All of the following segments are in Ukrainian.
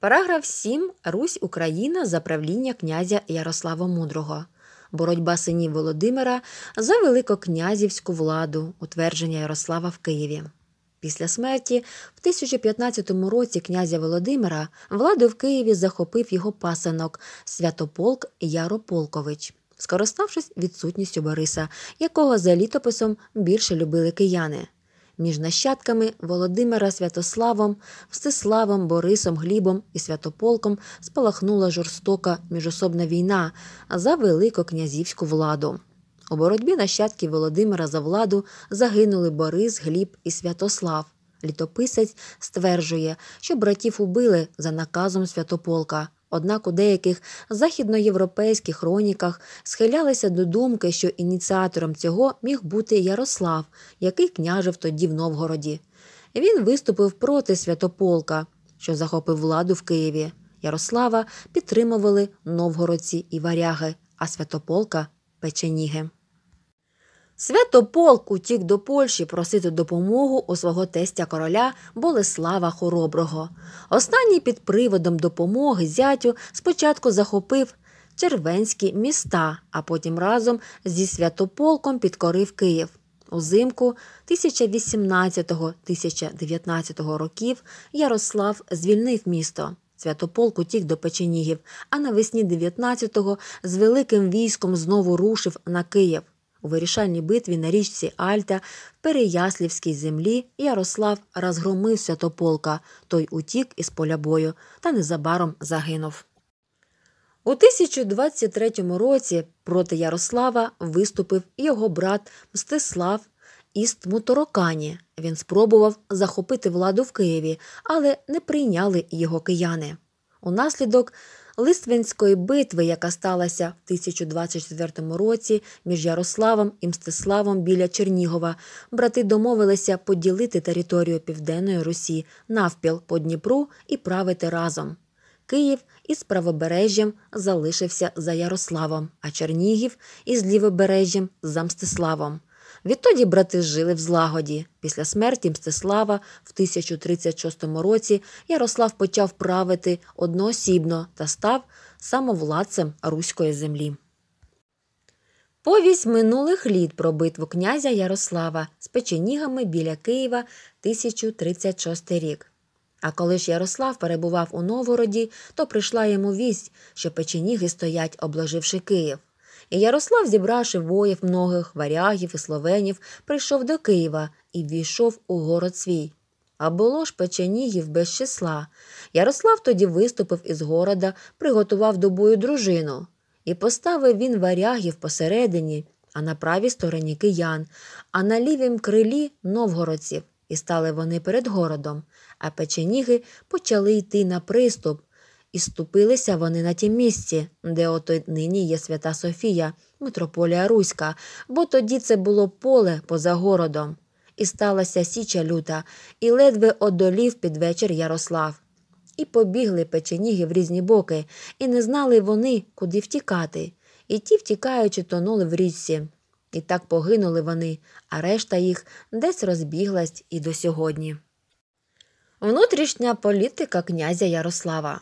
Параграф 7. Русь Україна за правління князя Ярослава Мудрого. Боротьба синів Володимира за великокнязівську владу, утвердження Ярослава в Києві. Після смерті в 1015 році князя Володимира владу в Києві захопив його пасанок Святополк Ярополкович, скориставшись відсутністю Бориса, якого за літописом більше любили кияни між нащадками Володимира Святославом, Мстиславом, Борисом, Глібом і Святополком спалахнула жорстока міжособна війна за великокнязівську владу. У боротьбі нащадків Володимира за владу загинули Борис, Гліб і Святослав. Літописець стверджує, що братів убили за наказом Святополка. Однак у деяких західноєвропейських хроніках схилялися до думки, що ініціатором цього міг бути Ярослав, який княжив тоді в Новгороді. Він виступив проти святополка, що захопив владу в Києві. Ярослава підтримували новгородці і варяги, а святополка печеніги. Святополк утік до Польщі просити допомогу у свого тестя короля Болеслава Хороброго. Останній під приводом допомоги зятю спочатку захопив червенські міста, а потім разом зі святополком підкорив Київ. Узимку 1018-1019 років Ярослав звільнив місто. Святополк утік до печенігів, а навесні 19-го з великим військом знову рушив на Київ. У вирішальній битві на річці Альта в Переяслівській землі Ярослав розгромив святополка, той утік із поля бою та незабаром загинув. У 1023 році проти Ярослава виступив його брат Мстислав із Тмуторокані. Він спробував захопити владу в Києві, але не прийняли його кияни. Унаслідок Листвинської битви, яка сталася в 1024 році між Ярославом і Мстиславом біля Чернігова, брати домовилися поділити територію Південної Русі навпіл по Дніпру і правити разом. Київ із правобережжям залишився за Ярославом, а Чернігів із лівобережжям за Мстиславом. Відтоді брати жили в злагоді. Після смерті Мстислава в 1036 році Ярослав почав правити одноосібно та став самовладцем Руської землі. Повість минулих літ про битву князя Ярослава з печенігами біля Києва 1036 рік. А коли ж Ярослав перебував у Новгороді, то прийшла йому вість, що печеніги стоять, обложивши Київ. І Ярослав, зібравши воїв многих варягів і словенів, прийшов до Києва і ввійшов у город свій. А було ж печенігів без числа. Ярослав тоді виступив із города, приготував до бою дружину. І поставив він варягів посередині, а на правій стороні киян, а на лівім крилі новгородців, і стали вони перед городом. А печеніги почали йти на приступ, і ступилися вони на тім місці, де ото нині є Свята Софія, митрополія Руська, бо тоді це було поле поза городом. І сталася січа люта, і ледве одолів під вечір Ярослав. І побігли печеніги в різні боки, і не знали вони, куди втікати. І ті, втікаючи, тонули в річці. І так погинули вони, а решта їх десь розбіглась і до сьогодні. Внутрішня політика князя Ярослава.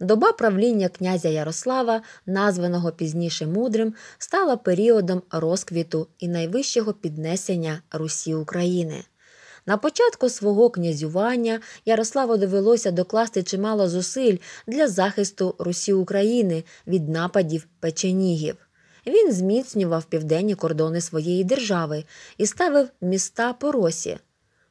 Доба правління князя Ярослава, названого пізніше мудрим, стала періодом розквіту і найвищого піднесення Русі України. На початку свого князювання Ярославу довелося докласти чимало зусиль для захисту Русі України від нападів печенігів. Він зміцнював південні кордони своєї держави і ставив міста по росі.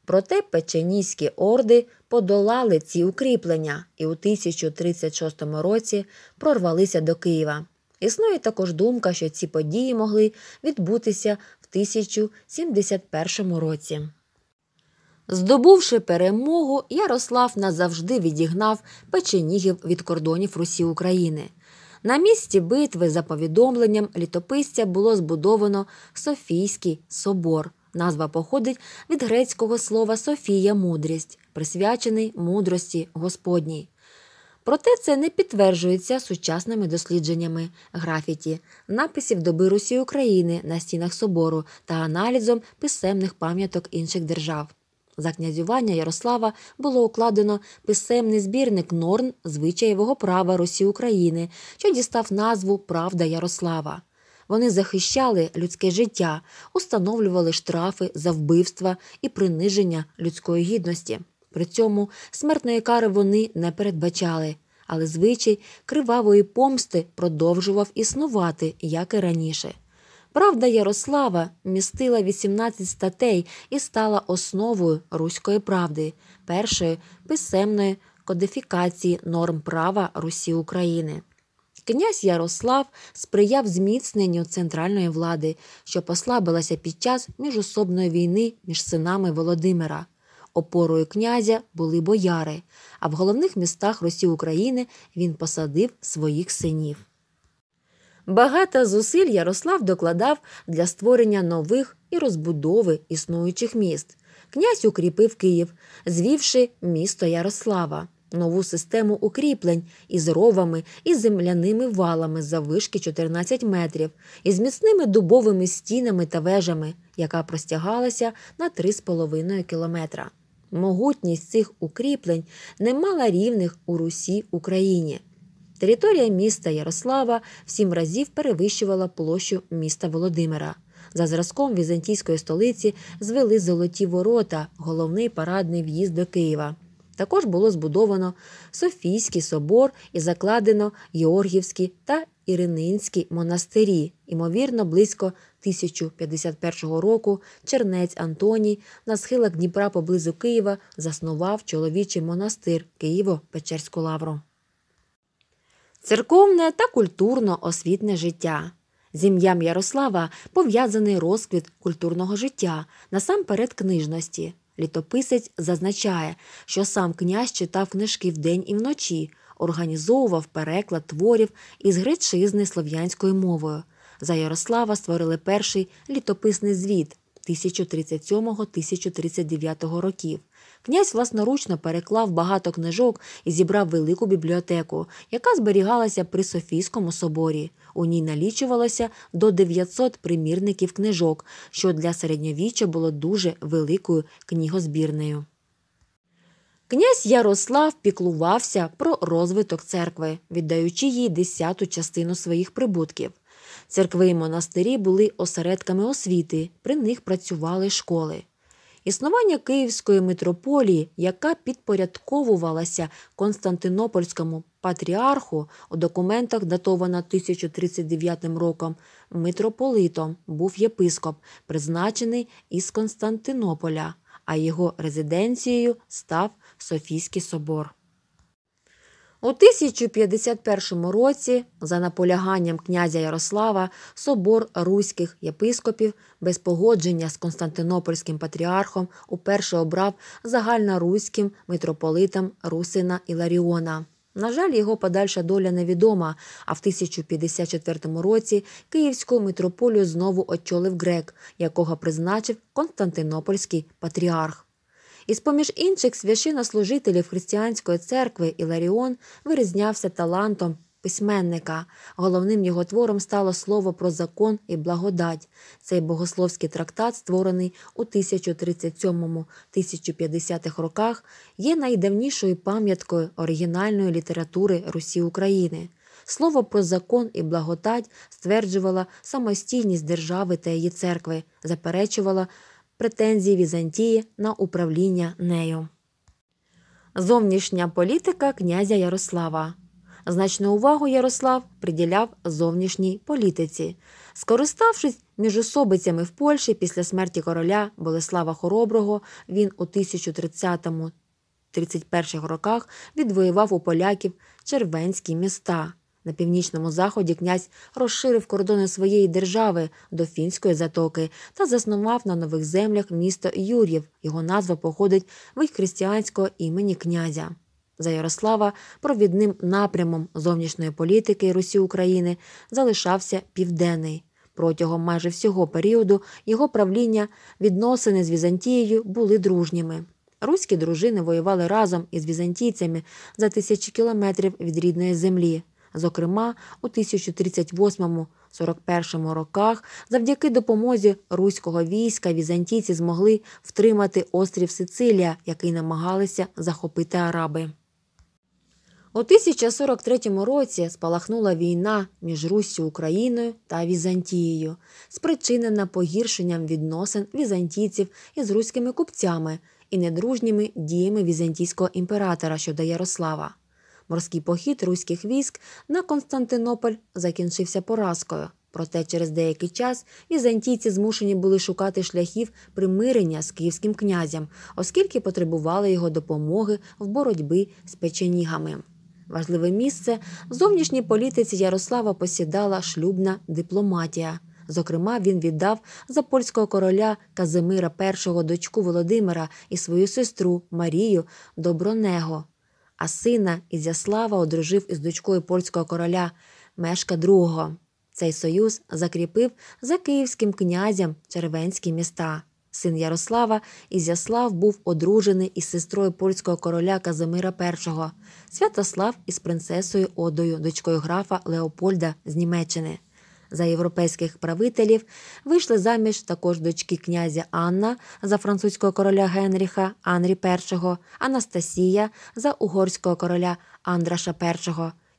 Проте печеніські орди подолали ці укріплення і у 1036 році прорвалися до Києва. Існує також думка, що ці події могли відбутися в 1071 році. Здобувши перемогу, Ярослав назавжди відігнав печенігів від кордонів Русі України. На місці битви, за повідомленням літописця, було збудовано Софійський собор. Назва походить від грецького слова Софія мудрість, присвячений мудрості Господній. Проте це не підтверджується сучасними дослідженнями графіті, написів доби Русі України на стінах собору та аналізом писемних пам'яток інших держав. За князювання Ярослава було укладено писемний збірник норн звичаєвого права Русі України, що дістав назву Правда Ярослава. Вони захищали людське життя, установлювали штрафи за вбивства і приниження людської гідності. При цьому смертної кари вони не передбачали, але звичай кривавої помсти продовжував існувати, як і раніше. Правда Ярослава містила 18 статей і стала основою руської правди, першої писемної кодифікації норм права Русі України. Князь Ярослав сприяв зміцненню центральної влади, що послабилася під час міжособної війни між синами Володимира. Опорою князя були бояри, а в головних містах Росії України він посадив своїх синів. Багато зусиль Ярослав докладав для створення нових і розбудови існуючих міст. Князь укріпив Київ, звівши місто Ярослава нову систему укріплень із ровами і земляними валами за вишки 14 метрів, із міцними дубовими стінами та вежами, яка простягалася на 3,5 кілометра. Могутність цих укріплень не мала рівних у Русі Україні. Територія міста Ярослава в сім разів перевищувала площу міста Володимира. За зразком візантійської столиці звели золоті ворота, головний парадний в'їзд до Києва. Також було збудовано Софійський собор і закладено Георгівські та Ірининські монастирі, імовірно, близько 1051 року Чернець Антоній на схилах Дніпра поблизу Києва заснував чоловічий монастир Києво-Печерську лавру. Церковне та культурно-освітне життя. З ім'ям Ярослава пов'язаний розквіт культурного життя, насамперед книжності. Літописець зазначає, що сам князь читав книжки вдень і вночі, організовував переклад творів із гречизни слов'янською мовою. За Ярослава створили перший літописний звіт 1037-1039 років. Князь власноручно переклав багато книжок і зібрав велику бібліотеку, яка зберігалася при Софійському соборі. У ній налічувалося до 900 примірників книжок, що для середньовіччя було дуже великою книгозбірнею. Князь Ярослав піклувався про розвиток церкви, віддаючи їй десяту частину своїх прибутків. Церкви і монастирі були осередками освіти, при них працювали школи. Існування Київської митрополії, яка підпорядковувалася Константинопольському патріарху у документах, датована 1039 роком, митрополитом був єпископ, призначений із Константинополя, а його резиденцією став Софійський собор. У 1051 році, за наполяганням князя Ярослава, собор руських єпископів без погодження з Константинопольським патріархом уперше обрав загальноруським митрополитом Русина Іларіона. На жаль, його подальша доля невідома. А в 1054 році Київську митрополію знову очолив грек, якого призначив Константинопольський патріарх. Із-поміж інших священнослужителів християнської церкви Іларіон вирізнявся талантом письменника. Головним його твором стало слово про закон і благодать. Цей богословський трактат, створений у 1037-1050 роках, є найдавнішою пам'яткою оригінальної літератури Русі України. Слово про закон і благодать стверджувала самостійність держави та її церкви, заперечувала Претензії Візантії на управління нею. Зовнішня політика князя Ярослава. Значну увагу Ярослав приділяв зовнішній політиці. Скориставшись між особицями в Польщі після смерті короля Болеслава Хороброго, він у 1030-31 роках відвоював у поляків червенські міста. На північному заході князь розширив кордони своєї держави до фінської затоки та заснував на нових землях місто Юр'їв. Його назва походить від християнського імені князя. За Ярослава провідним напрямом зовнішньої політики Русі України залишався південний. Протягом майже всього періоду його правління відносини з Візантією були дружніми. Руські дружини воювали разом із візантійцями за тисячі кілометрів від рідної землі. Зокрема, у 1038 41 роках, завдяки допомозі руського війська, візантійці змогли втримати острів Сицилія, який намагалися захопити Араби. У 1043 році спалахнула війна між Руссю Україною та Візантією, спричинена погіршенням відносин візантійців із руськими купцями і недружніми діями візантійського імператора щодо Ярослава. Морський похід руських військ на Константинополь закінчився поразкою. Проте через деякий час візантійці змушені були шукати шляхів примирення з київським князем, оскільки потребували його допомоги в боротьбі з печенігами. Важливе місце в зовнішній політиці Ярослава посідала шлюбна дипломатія. Зокрема, він віддав за польського короля Казимира І дочку Володимира і свою сестру Марію Добронего а сина Ізяслава одружив із дочкою польського короля Мешка II. Цей союз закріпив за київським князем червенські міста. Син Ярослава Ізяслав був одружений із сестрою польського короля Казимира І, Святослав із принцесою Одою, дочкою графа Леопольда з Німеччини за європейських правителів, вийшли заміж також дочки князя Анна за французького короля Генріха Анрі І, Анастасія за угорського короля Андраша І,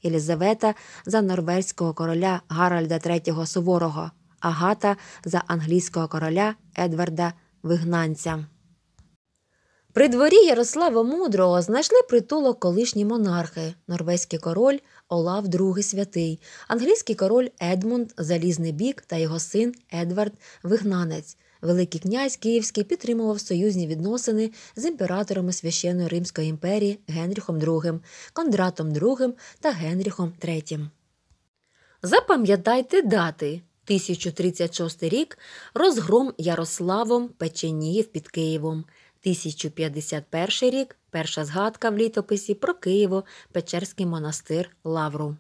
Єлізавета за норвезького короля Гаральда III Суворого, Агата за англійського короля Едварда Вигнанця. При дворі Ярослава Мудрого знайшли притулок колишні монархи норвезький король Олав II Святий, англійський король Едмунд Залізний бік та його син Едвард Вигнанець. Великий князь Київський підтримував союзні відносини з імператорами священної Римської імперії Генріхом II, Кондратом II та Генріхом III. Запам'ятайте дати. 1036 рік розгром Ярославом Печеніїв під Києвом. 1051 рік перша згадка в літописі про Києво Печерський монастир Лавру.